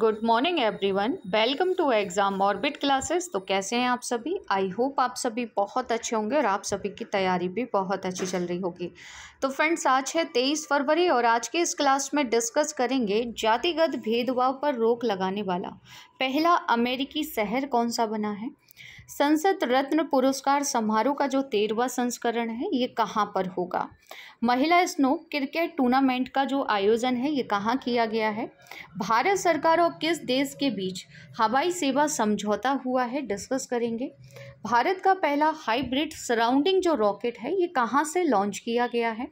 good morning everyone welcome to exam orbit classes तो कैसे हैं आप सभी आई होप आप सभी बहुत अच्छे होंगे और आप सभी की तैयारी भी बहुत अच्छी चल रही होगी तो फ्रेंड्स आज है तेईस फरवरी और आज के इस क्लास में डिस्कस करेंगे जातिगत भेदभाव पर रोक लगाने वाला पहला अमेरिकी शहर कौन सा बना है संसद रत्न पुरस्कार समारोह का जो तेरहवा संस्करण है ये कहाँ पर होगा महिला स्नो क्रिकेट टूर्नामेंट का जो आयोजन है ये कहाँ किया गया है भारत सरकार और किस देश के बीच हवाई सेवा समझौता हुआ है डिस्कस करेंगे भारत का पहला हाइब्रिड सराउंडिंग जो रॉकेट है ये कहाँ से लॉन्च किया गया है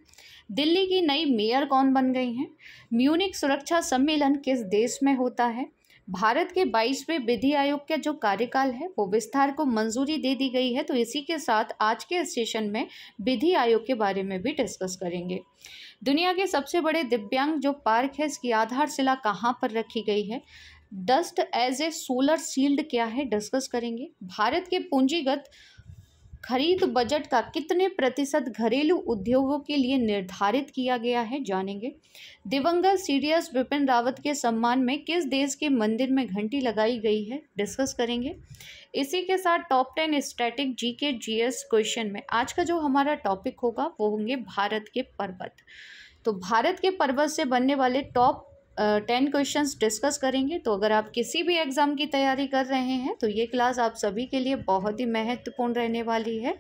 दिल्ली की नई मेयर कौन बन गई हैं म्यूनिक सुरक्षा सम्मेलन किस देश में होता है भारत के बाईसवें विधि आयोग का जो कार्यकाल है वो विस्तार को मंजूरी दे दी गई है तो इसी के साथ आज के सेशन में विधि आयोग के बारे में भी डिस्कस करेंगे दुनिया के सबसे बड़े दिव्यांग जो पार्क है इसकी आधारशिला कहाँ पर रखी गई है dust as a solar shield क्या है डिस्कस करेंगे भारत के पूंजीगत खरीद बजट का कितने प्रतिशत घरेलू उद्योगों के लिए निर्धारित किया गया है जानेंगे दिवंगत सीडीएस विपिन रावत के सम्मान में किस देश के मंदिर में घंटी लगाई गई है डिस्कस करेंगे इसी के साथ top ten static GK GS question में आज का जो हमारा टॉपिक होगा वो होंगे भारत के पर्वत तो भारत के पर्वत से बनने वाले टॉप टेन क्वेश्चंस डिस्कस करेंगे तो अगर आप किसी भी एग्ज़ाम की तैयारी कर रहे हैं तो ये क्लास आप सभी के लिए बहुत ही महत्वपूर्ण रहने वाली है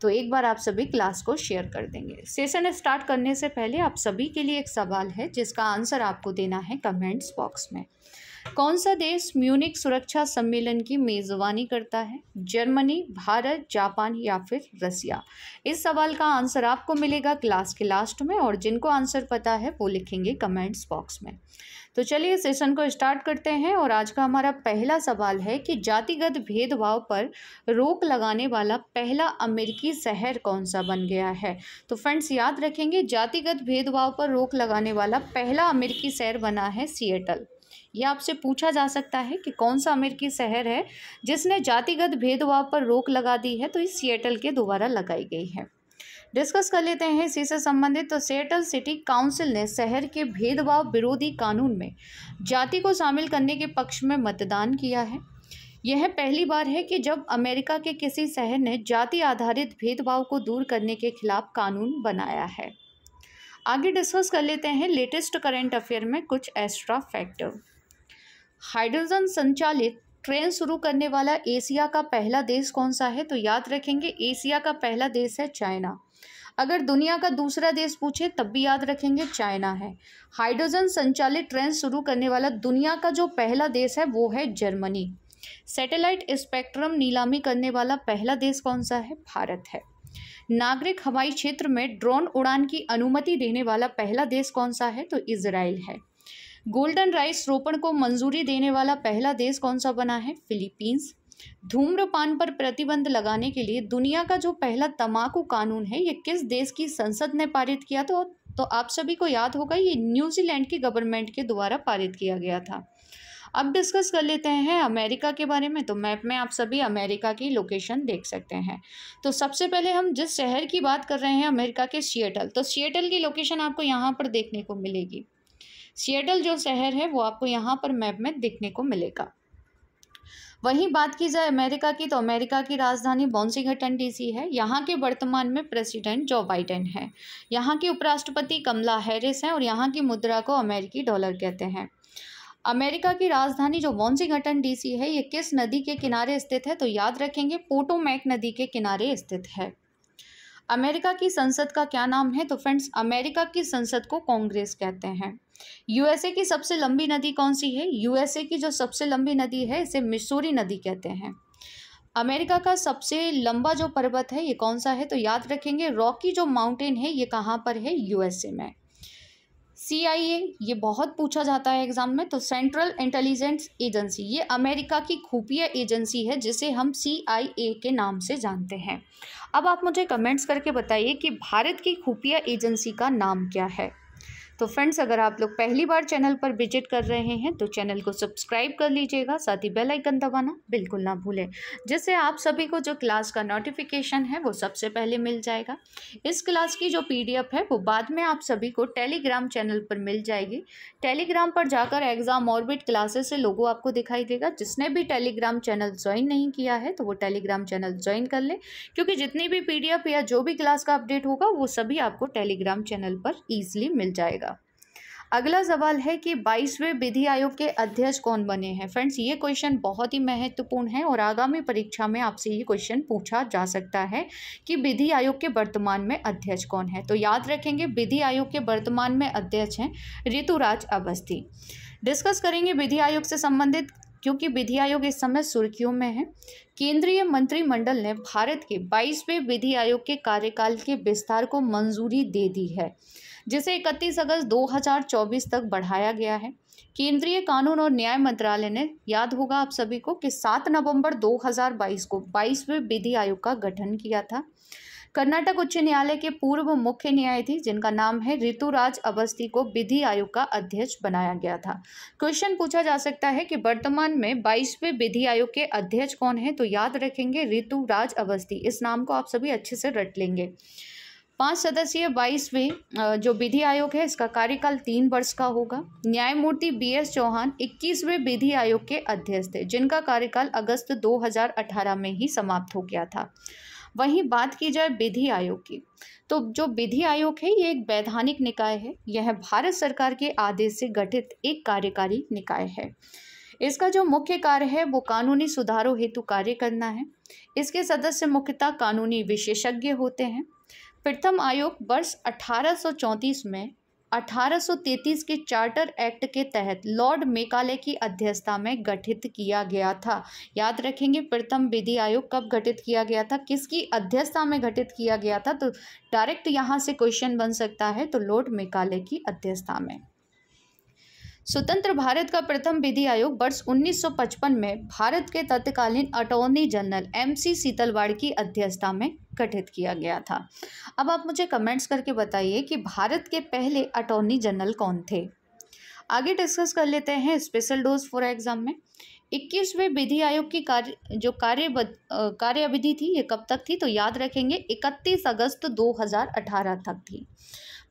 तो एक बार आप सभी क्लास को शेयर कर देंगे सेशन स्टार्ट करने से पहले आप सभी के लिए एक सवाल है जिसका आंसर आपको देना है कमेंट्स बॉक्स में कौन सा देश म्यूनिक सुरक्षा सम्मेलन की मेज़बानी करता है जर्मनी भारत जापान या फिर रसिया इस सवाल का आंसर आपको मिलेगा क्लास के लास्ट में और जिनको आंसर पता है वो लिखेंगे कमेंट्स बॉक्स में तो चलिए सेशन को स्टार्ट करते हैं और आज का हमारा पहला सवाल है कि जातिगत भेदभाव पर रोक लगाने वाला पहला अमेरिकी शहर कौन सा बन गया है तो फ्रेंड्स याद रखेंगे जातिगत भेदभाव पर रोक लगाने वाला पहला अमेरिकी शहर बना है सिएटल यह आपसे पूछा जा सकता है कि कौन सा अमेरिकी शहर है जिसने जातिगत भेदभाव पर रोक लगा दी है तो इस सिएटल के द्वारा लगाई गई है डिस्कस कर लेते हैं इसी से संबंधित तो सेटल सिटी काउंसिल ने शहर के भेदभाव विरोधी कानून में जाति को शामिल करने के पक्ष में मतदान किया है यह पहली बार है कि जब अमेरिका के किसी शहर ने जाति आधारित भेदभाव को दूर करने के खिलाफ कानून बनाया है आगे डिस्कस कर लेते हैं लेटेस्ट करेंट अफेयर में कुछ एक्स्ट्रा फैक्टर हाइड्रोजन संचालित ट्रेन शुरू करने वाला एशिया का पहला देश कौन सा है तो याद रखेंगे एशिया का पहला देश है चाइना अगर दुनिया का दूसरा देश पूछे तब भी याद रखेंगे चाइना है हाइड्रोजन संचालित ट्रेन शुरू करने वाला दुनिया का जो पहला देश है वो है जर्मनी सैटेलाइट स्पेक्ट्रम नीलामी करने वाला पहला देश कौन सा है भारत है नागरिक हवाई क्षेत्र में ड्रोन उड़ान की अनुमति देने वाला पहला देश कौन सा है तो इसराइल है गोल्डन राइस रोपण को मंजूरी देने वाला पहला देश कौन सा बना है फिलीपींस धूम्रपान पर प्रतिबंध लगाने के लिए दुनिया का जो पहला तमाकू कानून है ये किस देश की संसद ने पारित किया तो तो आप सभी को याद होगा ये न्यूजीलैंड की गवर्नमेंट के द्वारा पारित किया गया था अब डिस्कस कर लेते हैं अमेरिका के बारे में तो मैप में आप सभी अमेरिका की लोकेशन देख सकते हैं तो सबसे पहले हम जिस शहर की बात कर रहे हैं अमेरिका के सिएटल तो सिएटल की लोकेशन आपको यहाँ पर देखने को मिलेगी सिएटल जो शहर है वो आपको यहाँ पर मैप में देखने को मिलेगा वहीं बात की जाए अमेरिका की तो अमेरिका की राजधानी बॉन्सिंगटन डीसी है यहाँ के वर्तमान में प्रेसिडेंट जो बाइडेन है यहाँ की उपराष्ट्रपति कमला हैरिस हैं और यहाँ की मुद्रा को अमेरिकी डॉलर कहते हैं अमेरिका की राजधानी जो बॉन्सिंगटन डीसी है ये किस नदी के किनारे स्थित है तो याद रखेंगे पोटोमैक नदी के किनारे स्थित है अमेरिका की संसद का क्या नाम है तो फ्रेंड्स अमेरिका की संसद को कांग्रेस कहते हैं यूएसए की सबसे लंबी नदी कौन सी है यूएसए की जो सबसे लंबी नदी है इसे मिसूरी नदी कहते हैं अमेरिका का सबसे लंबा जो पर्वत है ये कौन सा है तो याद रखेंगे रॉकी जो माउंटेन है ये कहाँ पर है यूएसए में ए ये बहुत पूछा जाता है एग्ज़ाम में तो सेंट्रल इंटेलिजेंस एजेंसी ये अमेरिका की खुफिया एजेंसी है जिसे हम ए के नाम से जानते हैं अब आप मुझे कमेंट्स करके बताइए कि भारत की खुफिया एजेंसी का नाम क्या है तो फ्रेंड्स अगर आप लोग पहली बार चैनल पर विजिट कर रहे हैं तो चैनल को सब्सक्राइब कर लीजिएगा साथ ही बेल आइकन दबाना बिल्कुल ना भूलें जिससे आप सभी को जो क्लास का नोटिफिकेशन है वो सबसे पहले मिल जाएगा इस क्लास की जो पीडीएफ है वो बाद में आप सभी को टेलीग्राम चैनल पर मिल जाएगी टेलीग्राम पर जाकर एग्ज़ाम ऑर्बिट क्लासेस से लोगों आपको दिखाई देगा जिसने भी टेलीग्राम चैनल ज्वाइन नहीं किया है तो वो टेलीग्राम चैनल ज्वाइन कर ले क्योंकि जितनी भी पी या जो भी क्लास का अपडेट होगा वो सभी आपको टेलीग्राम चैनल पर ईजिली मिल जाएगा अगला सवाल है कि बाईसवें विधि आयोग के अध्यक्ष कौन बने हैं फ्रेंड्स ये क्वेश्चन बहुत ही महत्वपूर्ण है और आगामी परीक्षा में आपसे ये क्वेश्चन पूछा जा सकता है कि विधि आयोग के वर्तमान में अध्यक्ष कौन है तो याद रखेंगे विधि आयोग के वर्तमान में अध्यक्ष हैं ऋतुराज अवस्थी डिस्कस करेंगे विधि आयोग से संबंधित क्योंकि विधि आयोग इस समय सुर्खियों में है केंद्रीय मंत्रिमंडल ने भारत के 22वें विधि आयोग के कार्यकाल के विस्तार को मंजूरी दे दी है जिसे 31 अगस्त 2024 तक बढ़ाया गया है केंद्रीय कानून और न्याय मंत्रालय ने याद होगा आप सभी को कि 7 नवंबर 2022 को 22वें विधि आयोग का गठन किया था कर्नाटक उच्च न्यायालय के पूर्व मुख्य न्यायाधीश जिनका नाम है ऋतुराज अवस्थी को विधि आयोग का अध्यक्ष बनाया गया था क्वेश्चन पूछा जा सकता है कि वर्तमान में बाईसवें विधि आयोग के अध्यक्ष कौन है तो याद रखेंगे ऋतुराज अवस्थी इस नाम को आप सभी अच्छे से रट लेंगे पांच सदस्यीय बाईसवें जो विधि आयोग है इसका कार्यकाल तीन वर्ष का होगा न्यायमूर्ति बी एस चौहान इक्कीसवें विधि आयोग के अध्यक्ष थे जिनका कार्यकाल अगस्त 2018 में ही समाप्त हो गया था वहीं बात की जाए विधि आयोग की तो जो विधि आयोग है ये एक वैधानिक निकाय है यह भारत सरकार के आदेश से गठित एक कार्यकारी निकाय है इसका जो मुख्य कार्य है वो कानूनी सुधारों हेतु कार्य करना है इसके सदस्य मुख्यतः कानूनी विशेषज्ञ होते हैं प्रथम आयोग वर्ष अठारह में 1833 के चार्टर एक्ट के तहत लॉर्ड मेकाले की अध्यक्षता में गठित किया गया था याद रखेंगे प्रथम विधि आयोग कब गठित किया गया था किसकी अध्यक्षता में गठित किया गया था तो डायरेक्ट यहाँ से क्वेश्चन बन सकता है तो लॉर्ड मेकाले की अध्यक्षता में स्वतंत्र भारत का प्रथम विधि आयोग वर्ष 1955 में भारत के तत्कालीन अटॉर्नी जनरल एमसी सीतलवाड़ की अध्यक्षता में गठित किया गया था अब आप मुझे कमेंट्स करके बताइए कि भारत के पहले अटॉर्नी जनरल कौन थे आगे डिस्कस कर लेते हैं स्पेशल डोज फॉर एग्ज़ाम में इक्कीसवें विधि आयोग की कार्य जो कार्य कार्यविधि थी ये कब तक थी तो याद रखेंगे इकतीस अगस्त दो तक थी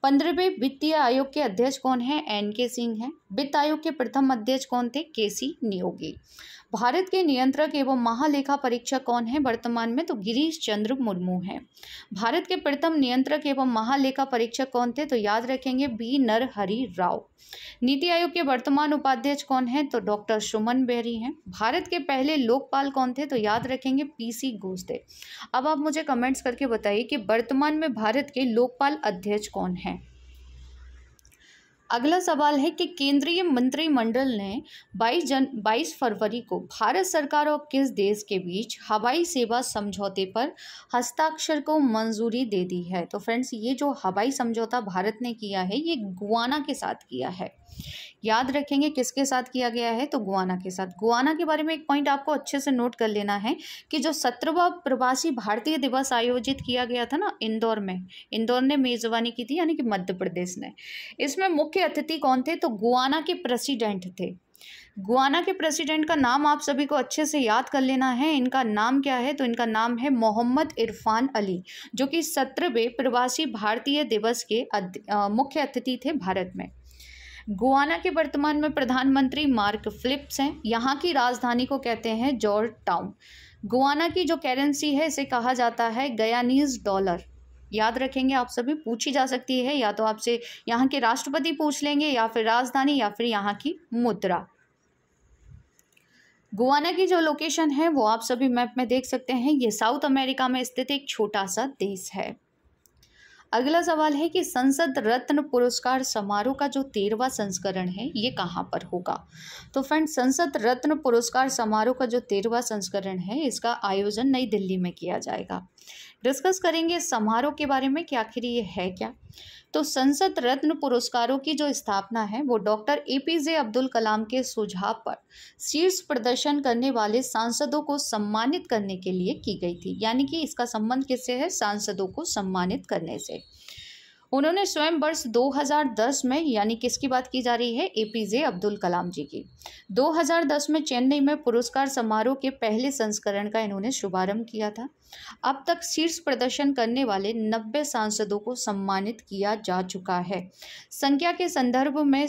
पंद्रहवें वित्तीय आयोग के अध्यक्ष कौन है एन के सिंह हैं वित्त आयोग के प्रथम अध्यक्ष कौन थे के सी नियोगी भारत के नियंत्रक एवं महालेखा परीक्षक कौन है वर्तमान में तो गिरीश चंद्र मुर्मू हैं भारत के प्रथम नियंत्रक एवं महालेखा परीक्षक कौन थे तो याद रखेंगे बी नरहरि राव नीति आयोग के वर्तमान उपाध्यक्ष कौन है तो डॉक्टर सुमन बेहरी हैं भारत के पहले लोकपाल कौन थे तो याद रखेंगे पीसी गोस्ते अब आप मुझे कमेंट्स करके बताइए कि वर्तमान में भारत के लोकपाल अध्यक्ष कौन हैं अगला सवाल है कि केंद्रीय मंत्रिमंडल ने 22 जन 22 फरवरी को भारत सरकार और किस देश के बीच हवाई सेवा समझौते पर हस्ताक्षर को मंजूरी दे दी है तो फ्रेंड्स ये जो हवाई समझौता भारत ने किया है ये गुआना के साथ किया है याद रखेंगे किसके साथ किया गया है तो गुआना के साथ गुआना के बारे में एक पॉइंट आपको अच्छे से नोट कर लेना है कि जो सत्रहवा प्रवासी भारतीय दिवस आयोजित किया गया था ना इंदौर में इंदौर ने मेज़बानी की थी यानी कि मध्य प्रदेश ने इसमें मुख्य अतिथि कौन थे तो गुआना के प्रेसिडेंट थे गुआना के प्रेसिडेंट का नाम आप सभी को अच्छे से याद कर लेना है इनका नाम क्या है तो इनका नाम है मोहम्मद इरफान अली जो कि सत्रहवें प्रवासी भारतीय दिवस के मुख्य अतिथि थे भारत में गुआना के वर्तमान में प्रधानमंत्री मार्क फिलिप्स हैं यहाँ की राजधानी को कहते हैं जॉर्ज टाउन गुआना की जो करेंसी है इसे कहा जाता है गयानीज डॉलर याद रखेंगे आप सभी पूछी जा सकती है या तो आपसे यहाँ के राष्ट्रपति पूछ लेंगे या फिर राजधानी या फिर यहाँ की मुद्रा गुआना की जो लोकेशन है वो आप सभी मैप में देख सकते हैं ये साउथ अमेरिका में स्थित एक छोटा सा देश है अगला सवाल है कि संसद रत्न पुरस्कार समारोह का जो तेरहवा संस्करण है ये कहाँ पर होगा तो फ्रेंड संसद रत्न पुरस्कार समारोह का जो तेरहवा संस्करण है इसका आयोजन नई दिल्ली में किया जाएगा डिस्कस करेंगे समारोह के बारे में कि आखिर ये है क्या तो संसद रत्न पुरस्कारों की जो स्थापना है वो doctor A P J Abdul Kalam के सुझाव पर शीर्ष प्रदर्शन करने वाले सांसदों को सम्मानित करने के लिए की गई थी यानी कि इसका संबंध किससे है सांसदों को सम्मानित करने से उन्होंने स्वयं वर्ष 2010 में यानी किसकी बात की जा रही है एपीजे अब्दुल कलाम जी की 2010 में चेन्नई में पुरस्कार समारोह के पहले संस्करण का इन्होंने शुभारंभ किया था अब तक शीर्ष प्रदर्शन करने वाले 90 सांसदों को सम्मानित किया जा चुका है संख्या के संदर्भ में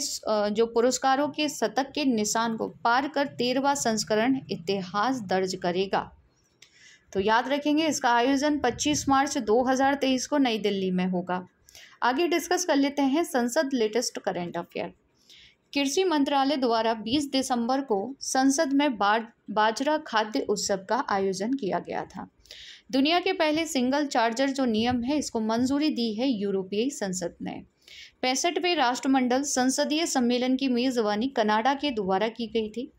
जो पुरस्कारों के शतक के निशान को पार कर तेरहवा संस्करण इतिहास दर्ज करेगा तो याद रखेंगे इसका आयोजन 25 मार्च 2023 को नई दिल्ली में होगा आगे डिस्कस कर लेते हैं संसद लेटेस्ट करेंट अफेयर कृषि मंत्रालय द्वारा 20 दिसंबर को संसद में बाजरा खाद्य उत्सव का आयोजन किया गया था दुनिया के पहले सिंगल चार्जर जो नियम है इसको मंजूरी दी है यूरोपीय संसद ने पैंसठवें राष्ट्रमंडल संसदीय सम्मेलन की मेजबानी कनाडा के द्वारा की गई थी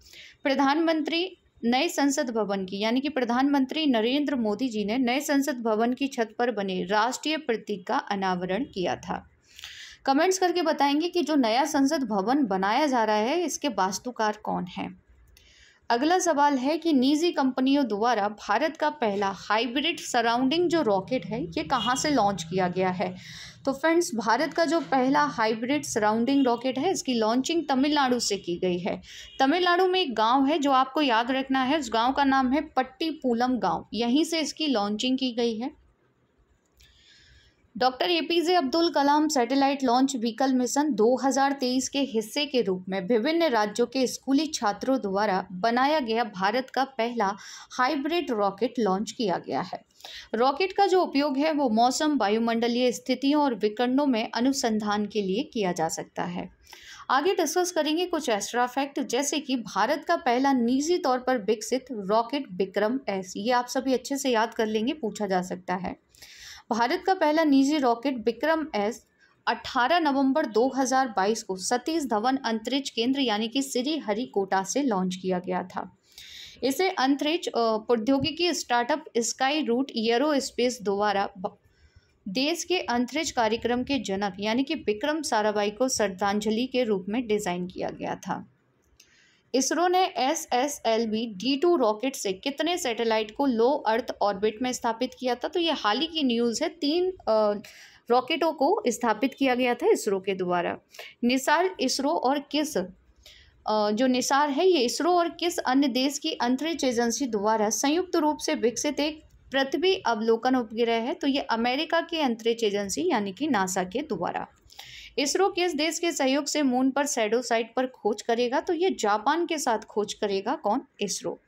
प्रधानमंत्री नए संसद भवन की यानी कि प्रधानमंत्री नरेंद्र मोदी जी ने नए संसद भवन की छत पर बने राष्ट्रीय प्रतीक का अनावरण किया था कमेंट्स करके बताएंगे कि जो नया संसद भवन बनाया जा रहा है इसके वास्तुकार कौन है अगला सवाल है कि निजी कंपनियों द्वारा भारत का पहला हाइब्रिड सराउंडिंग जो रॉकेट है ये कहाँ से लॉन्च किया गया है तो फ्रेंड्स भारत का जो पहला हाइब्रिड सराउंडिंग रॉकेट है इसकी लॉन्चिंग तमिलनाडु से की गई है तमिलनाडु में एक गाँव है जो आपको याद रखना है उस गाँव का नाम है पट्टी पूलम गाँव यहीं से इसकी लॉन्चिंग की गई है doctor A P J Abdul Kalam satellite launch vehicle mission 2023 के हिस्से के रूप में विभिन्न राज्यों के स्कूली छात्रों द्वारा बनाया गया भारत का पहला हाइब्रिड रॉकेट लॉन्च किया गया है रॉकेट का जो उपयोग है वो मौसम वायुमंडलीय स्थितियों और विकर्णों में अनुसंधान के लिए किया जा सकता है आगे डिस्कस करेंगे कुछ एक्स्ट्रा फैक्ट जैसे कि भारत का पहला निजी तौर पर विकसित रॉकेट विक्रम एस ये आप सभी अच्छे से याद कर लेंगे पूछा जा सकता है भारत का पहला निजी रॉकेट विक्रम एस 18 नवंबर 2022 को सतीश धवन अंतरिक्ष केंद्र यानी कि श्री हरिकोटा से लॉन्च किया गया था इसे अंतरिक्ष प्रौद्योगिकी startup Skyroot Aerospace द्वारा देश के अंतरिक्ष कार्यक्रम के जनक यानी कि विक्रम साराभाई को श्रद्धांजलि के रूप में डिज़ाइन किया गया था इसरो ने S S L V D two rocket से कितने सैटेलाइट को लो अर्थ ऑर्बिट में स्थापित किया था तो ये हाल ही की न्यूज़ है तीन रॉकेटों को स्थापित किया गया था इसरो के द्वारा निसार इसरो और किस जो निसार है ये इसरो और किस अन्य देश की अंतरिक्ष एजेंसी द्वारा संयुक्त रूप से विकसित एक पृथ्वी अवलोकन उपग्रह है तो ये अमेरिका की अंतरिक्ष एजेंसी यानी कि नासा के द्वारा इसरो किस देश के सहयोग से मून पर सैडोसाइट पर खोज करेगा तो ये जापान के साथ खोज करेगा कौन इसरो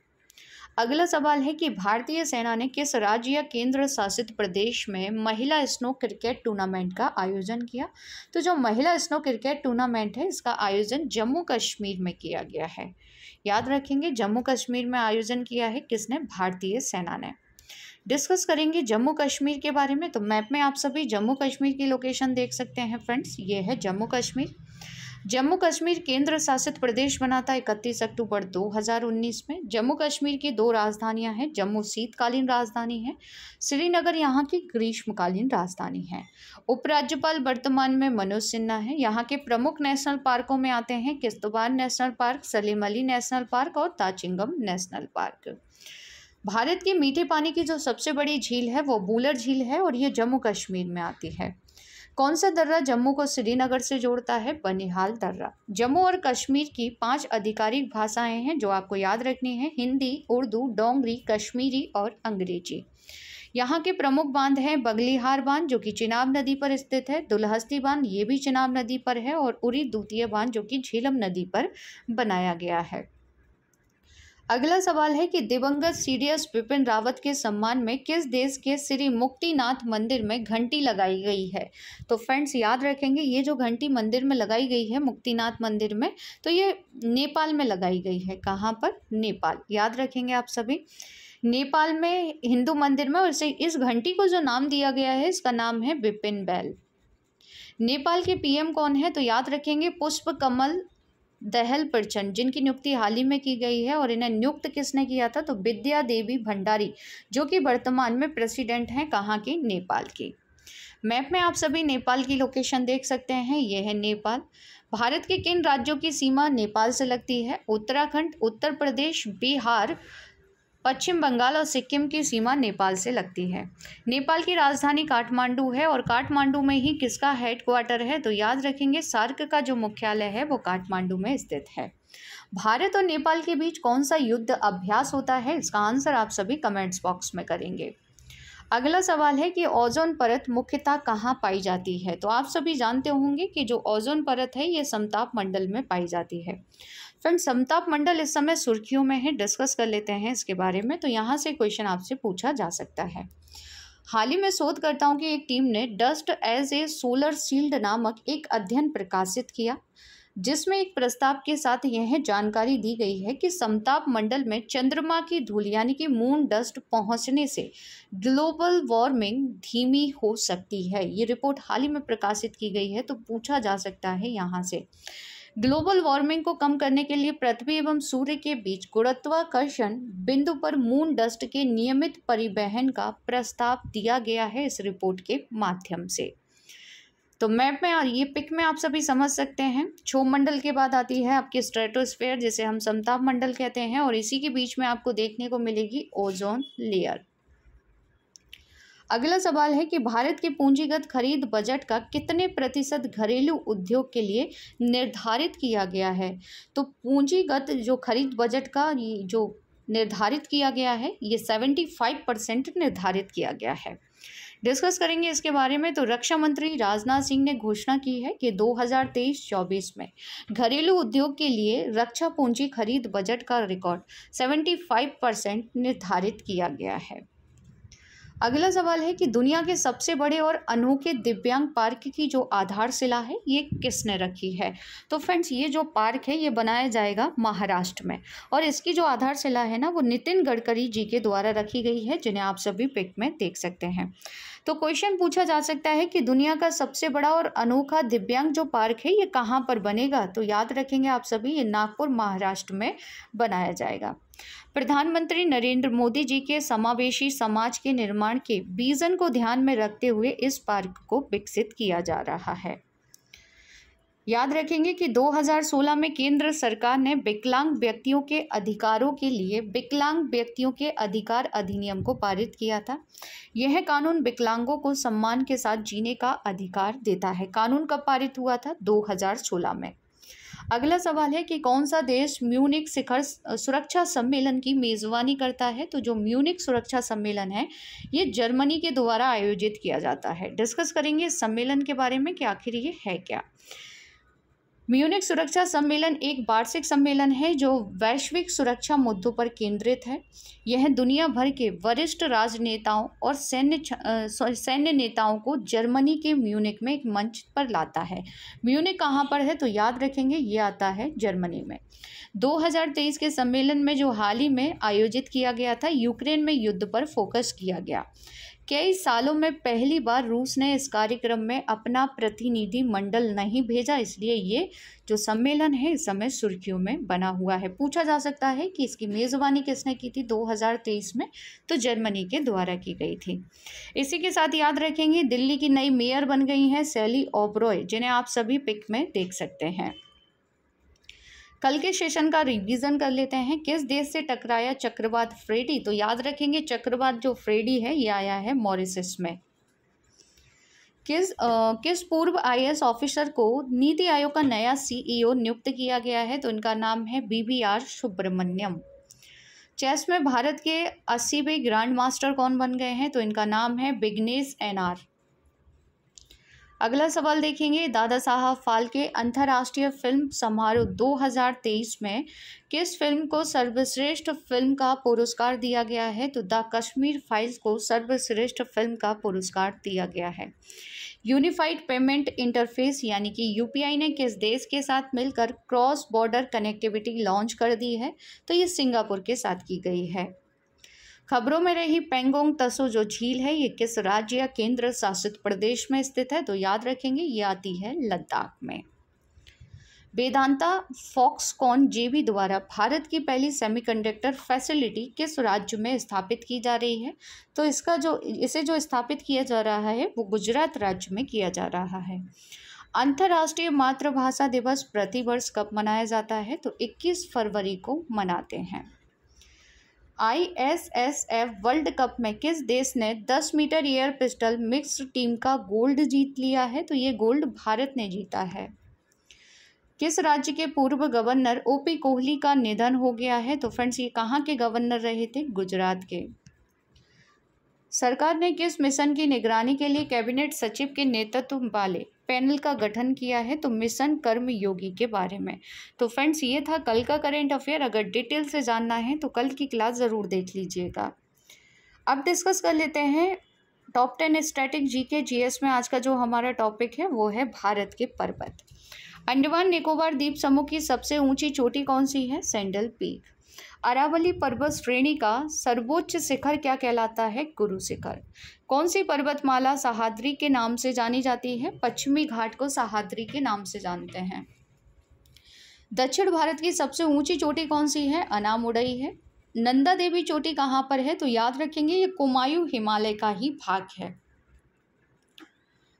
अगला सवाल है कि भारतीय सेना ने किस राज्य या केंद्र शासित प्रदेश में महिला स्नो क्रिकेट टूर्नामेंट का आयोजन किया तो जो महिला स्नो क्रिकेट टूर्नामेंट है इसका आयोजन जम्मू कश्मीर में किया गया है याद रखेंगे जम्मू कश्मीर में आयोजन किया है किसने भारतीय सेना ने डिस्कस करेंगे जम्मू कश्मीर के बारे में तो मैप में आप सभी जम्मू कश्मीर की लोकेशन देख सकते हैं फ्रेंड्स ये है जम्मू कश्मीर जम्मू कश्मीर केंद्र शासित प्रदेश बना था इकतीस अक्टूबर 2019 में जम्मू कश्मीर की दो राजधानियां हैं जम्मू शीतकालीन राजधानी है श्रीनगर यहाँ की ग्रीष्मकालीन राजधानी है उपराज्यपाल वर्तमान में मनोज सिन्हा है यहाँ के प्रमुख नेशनल पार्कों में आते हैं Kishtwar national park Salim Ali national park और ताचिंगम नेशनल पार्क भारत के मीठे पानी की जो सबसे बड़ी झील है वो बूलर झील है और ये जम्मू कश्मीर में आती है कौन सा दर्रा जम्मू को श्रीनगर से जोड़ता है बनिहाल दर्रा जम्मू और कश्मीर की पांच आधिकारिक भाषाएं हैं जो आपको याद रखनी है हिंदी उर्दू डोंगरी कश्मीरी और अंग्रेजी यहाँ के प्रमुख बांध हैं बगलीहार बांध जो कि चिनाब नदी पर स्थित है दुलहस्ती बांध ये भी चिनाब नदी पर है और उरी द्वितीय बांध जो कि झीलम नदी पर बनाया गया है अगला सवाल है कि दिवंगत सीडीएस विपिन रावत के सम्मान में किस देश के श्री मुक्तिनाथ मंदिर में घंटी लगाई गई है तो फ्रेंड्स याद रखेंगे ये जो घंटी मंदिर में लगाई गई है मुक्तिनाथ मंदिर में तो ये नेपाल में लगाई गई है कहाँ पर नेपाल याद रखेंगे आप सभी नेपाल में हिंदू मंदिर में और इसे इस घंटी को जो नाम दिया गया है इसका नाम है बिपिन बैल नेपाल के पीएम कौन है तो याद रखेंगे पुष्प कमल दहल प्रचंड जिनकी नियुक्ति हाल ही में की गई है और इन्हें नियुक्त किसने किया था तो विद्या देवी भंडारी जो कि वर्तमान में प्रेसिडेंट हैं कहाँ की नेपाल की मैप में आप सभी नेपाल की लोकेशन देख सकते हैं यह है नेपाल भारत के किन राज्यों की सीमा नेपाल से लगती है उत्तराखंड उत्तर प्रदेश बिहार पश्चिम बंगाल और सिक्किम की सीमा नेपाल से लगती है नेपाल की राजधानी काठमांडू है और काठमांडू में ही किसका हेडक्वार्टर है तो याद रखेंगे सार्क का जो मुख्यालय है वो काठमांडू में स्थित है भारत और नेपाल के बीच कौन सा युद्ध अभ्यास होता है इसका आंसर आप सभी कमेंट्स बॉक्स में करेंगे अगला सवाल है कि ओजोन परत मुख्यतः कहाँ पाई जाती है तो आप सभी जानते होंगे कि जो ओजोन परत है ये समताप मंडल में पाई जाती है फ्रेंड समताप मंडल इस समय सुर्खियों में है डिस्कस कर लेते हैं इसके बारे में तो यहाँ से क्वेश्चन आपसे पूछा जा सकता है हाल ही में शोधकर्ताओं की एक टीम ने dust as a solar shield नामक एक अध्ययन प्रकाशित किया जिसमें एक प्रस्ताव के साथ यह जानकारी दी गई है कि समताप मंडल में चंद्रमा की धूल यानी कि मून डस्ट पहुंचने से ग्लोबल वार्मिंग धीमी हो सकती है ये रिपोर्ट हाल ही में प्रकाशित की गई है तो पूछा जा सकता है यहाँ से ग्लोबल वार्मिंग को कम करने के लिए पृथ्वी एवं सूर्य के बीच गुरुत्वाकर्षण बिंदु पर मून डस्ट के नियमित परिवहन का प्रस्ताव दिया गया है इस रिपोर्ट के माध्यम से तो मैप में और ये पिक में आप सभी समझ सकते हैं छो मंडल के बाद आती है आपकी स्ट्रेटोस्फेयर जिसे हम समताप मंडल कहते हैं और इसी के बीच में आपको देखने को मिलेगी ओजोन लेयर अगला सवाल है कि भारत के पूंजीगत खरीद बजट का कितने प्रतिशत घरेलू उद्योग के लिए निर्धारित किया गया है तो पूंजीगत जो खरीद बजट का जो निर्धारित किया गया है ये सेवेंटी फाइव परसेंट निर्धारित किया गया है डिस्कस करेंगे इसके बारे में तो रक्षा मंत्री राजनाथ सिंह ने घोषणा की है कि 2023-24 में घरेलू उद्योग के लिए रक्षा पूंजी खरीद बजट का रिकॉर्ड 75 परसेंट निर्धारित किया गया है अगला सवाल है कि दुनिया के सबसे बड़े और अनोखे दिव्यांग पार्क की जो आधारशिला है ये किसने रखी है तो फ्रेंड्स ये जो पार्क है ये बनाया जाएगा महाराष्ट्र में और इसकी जो आधारशिला है ना वो नितिन गडकरी जी के द्वारा रखी गई है जिन्हें आप सभी पिक में देख सकते हैं तो क्वेश्चन पूछा जा सकता है कि दुनिया का सबसे बड़ा और अनोखा दिव्यांग जो पार्क है ये कहाँ पर बनेगा तो याद रखेंगे आप सभी ये नागपुर महाराष्ट्र में बनाया जाएगा प्रधानमंत्री नरेंद्र मोदी जी के समावेशी समाज के निर्माण के विजन को ध्यान में रखते हुए इस पार्क को विकसित किया जा रहा है याद रखेंगे कि 2016 में केंद्र सरकार ने विकलांग व्यक्तियों के अधिकारों के लिए विकलांग व्यक्तियों के अधिकार अधिनियम को पारित किया था यह कानून विकलांगों को सम्मान के साथ जीने का अधिकार देता है कानून कब पारित हुआ था 2016 में अगला सवाल है कि कौन सा देश म्यूनिक शिखर सुरक्षा सम्मेलन की मेज़बानी करता है तो जो म्यूनिक सुरक्षा सम्मेलन है ये जर्मनी के द्वारा आयोजित किया जाता है डिस्कस करेंगे इस सम्मेलन के बारे में कि आखिर ये है क्या म्यूनिक सुरक्षा सम्मेलन एक वार्षिक सम्मेलन है जो वैश्विक सुरक्षा मुद्दों पर केंद्रित है यह दुनिया भर के वरिष्ठ राजनेताओं और सैन्य सैन्य नेताओं को जर्मनी के म्यूनिक में एक मंच पर लाता है म्यूनिक कहाँ पर है तो याद रखेंगे ये आता है जर्मनी में 2023 के सम्मेलन में जो हाल ही में आयोजित किया गया था यूक्रेन में युद्ध पर फोकस किया गया कई सालों में पहली बार रूस ने इस कार्यक्रम में अपना प्रतिनिधि मंडल नहीं भेजा इसलिए ये जो सम्मेलन है इस समय सुर्खियों में बना हुआ है पूछा जा सकता है कि इसकी मेज़बानी किसने की थी 2023 में तो जर्मनी के द्वारा की गई थी इसी के साथ याद रखेंगे दिल्ली की नई मेयर बन गई हैं सैली ओब्रॉय जिन्हें आप सभी पिक में देख सकते हैं कल के सेशन का रिवीजन कर लेते हैं किस देश से टकराया चक्रवात फ्रेडी तो याद रखेंगे चक्रवात जो फ्रेडी है ये आया है मॉरिसस में किस आ, किस पूर्व आईएएस ऑफिसर को नीति आयोग का नया सीईओ e नियुक्त किया गया है तो इनका नाम है बीबीआर सुब्रमण्यम चेस में भारत के अस्सीवें ग्रैंड मास्टर कौन बन गए हैं तो इनका नाम है बिग्नेस एनआर अगला सवाल देखेंगे दादा साहब फाल्के अंतर्राष्ट्रीय फिल्म समारोह 2023 में किस फिल्म को सर्वश्रेष्ठ फिल्म का पुरस्कार दिया गया है तो द कश्मीर फाइल्स को सर्वश्रेष्ठ फिल्म का पुरस्कार दिया गया है यूनिफाइड पेमेंट इंटरफेस यानी कि यूपीआई ने किस देश के साथ मिलकर क्रॉस बॉर्डर कनेक्टिविटी लॉन्च कर दी है तो ये सिंगापुर के साथ की गई है खबरों में रही पेंगोंग तसो जो झील है ये किस राज्य या केंद्र शासित प्रदेश में स्थित है तो याद रखेंगे ये आती है लद्दाख में वेदांता फॉक्सकॉन जेबी द्वारा भारत की पहली सेमीकंडक्टर फैसिलिटी किस राज्य में स्थापित की जा रही है तो इसका जो इसे जो स्थापित किया जा रहा है वो गुजरात राज्य में किया जा रहा है अंतर्राष्ट्रीय मातृभाषा दिवस प्रतिवर्ष कब मनाया जाता है तो 21 फरवरी को मनाते हैं आईएसएसएफ वर्ल्ड कप में किस देश ने 10 metre air pistol mixed team का गोल्ड जीत लिया है तो ये गोल्ड भारत ने जीता है किस राज्य के पूर्व गवर्नर ओपी कोहली का निधन हो गया है तो फ्रेंड्स ये कहाँ के गवर्नर रहे थे गुजरात के सरकार ने किस मिशन की निगरानी के लिए कैबिनेट सचिव के नेतृत्व पाले पैनल का गठन किया है तो मिशन कर्म योगी के बारे में तो फ्रेंड्स ये था कल का करेंट अफेयर अगर डिटेल से जानना है तो कल की क्लास ज़रूर देख लीजिएगा अब डिस्कस कर लेते हैं टॉप टेन स्टैटिक जी के जी में आज का जो हमारा टॉपिक है वो है भारत के पर्वत अंडमान निकोबार द्वीप समूह की सबसे ऊंची चोटी कौन सी है सैंडल पीक अरावली पर्वत श्रेणी का सर्वोच्च शिखर क्या कहलाता है गुरु शिखर कौन सी पर्वतमाला सहाद्री के नाम से जानी जाती है पश्चिमी घाट को सहाद्री के नाम से जानते हैं दक्षिण भारत की सबसे ऊंची चोटी कौन सी है अनामुडई है नंदा देवी चोटी कहाँ पर है तो याद रखेंगे ये कुमायूं हिमालय का ही भाग है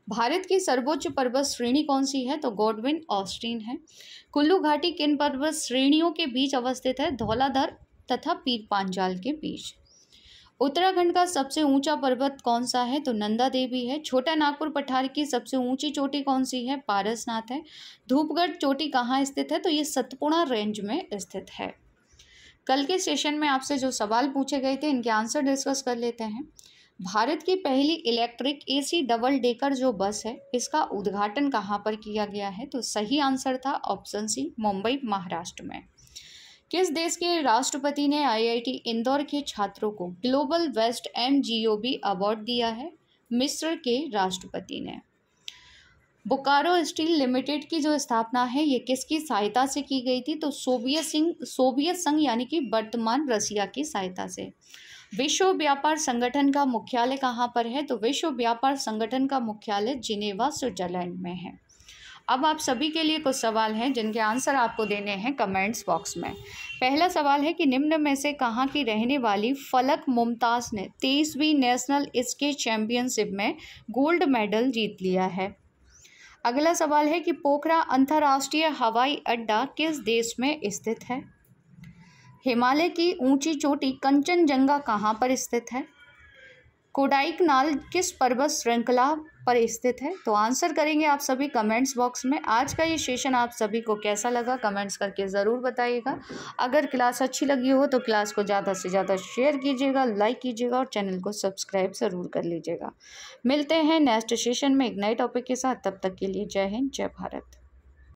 भारत की सर्वोच्च पर्वत श्रेणी कौन सी है तो गॉडविन ऑस्ट्रीन है कुल्लू घाटी किन पर्वत श्रेणियों के बीच अवस्थित है धौलाधर तथा पीर पांचाल के बीच उत्तराखंड का सबसे ऊंचा पर्वत कौन सा है तो नंदा देवी है छोटा नागपुर पठार की सबसे ऊंची चोटी कौन सी है पारसनाथ है धूपगढ़ चोटी कहाँ स्थित है तो ये सतपुड़ा रेंज में स्थित है कल के सेशन में आपसे जो सवाल पूछे गए थे इनके आंसर डिस्कस कर लेते हैं भारत की पहली इलेक्ट्रिक एसी डबल डेकर जो बस है इसका उद्घाटन कहाँ पर किया गया है तो सही आंसर था ऑप्शन सी मुंबई महाराष्ट्र में किस देश के राष्ट्रपति ने आईआईटी इंदौर के छात्रों को global waste and GOB award दिया है मिस्र के राष्ट्रपति ने बोकारो स्टील लिमिटेड की जो स्थापना है ये किसकी सहायता से की गई थी तो सोवियत सिंह सोवियत संघ यानी कि वर्तमान रसिया की सहायता से विश्व व्यापार संगठन का मुख्यालय कहाँ पर है तो विश्व व्यापार संगठन का मुख्यालय जिनेवा स्विट्जरलैंड में है अब आप सभी के लिए कुछ सवाल हैं जिनके आंसर आपको देने हैं कमेंट्स बॉक्स में पहला सवाल है कि निम्न में से कहाँ की रहने वाली फलक मुमताज़ ने तेईसवीं नेशनल इसके चैम्पियनशिप में गोल्ड मेडल जीत लिया है अगला सवाल है कि पोखरा अंतर्राष्ट्रीय हवाई अड्डा किस देश में स्थित है हिमालय की ऊंची चोटी कंचनजंगा कहाँ पर स्थित है कोडाइकनाल किस पर्वत श्रृंखला पर स्थित है तो आंसर करेंगे आप सभी कमेंट्स बॉक्स में आज का ये सेशन आप सभी को कैसा लगा कमेंट्स करके ज़रूर बताइएगा अगर क्लास अच्छी लगी हो तो क्लास को ज़्यादा से ज़्यादा शेयर कीजिएगा लाइक कीजिएगा और चैनल को सब्सक्राइब ज़रूर कर लीजिएगा मिलते हैं नेक्स्ट सेशन में एक नए टॉपिक के साथ तब तक के लिए जय हिंद जय भारत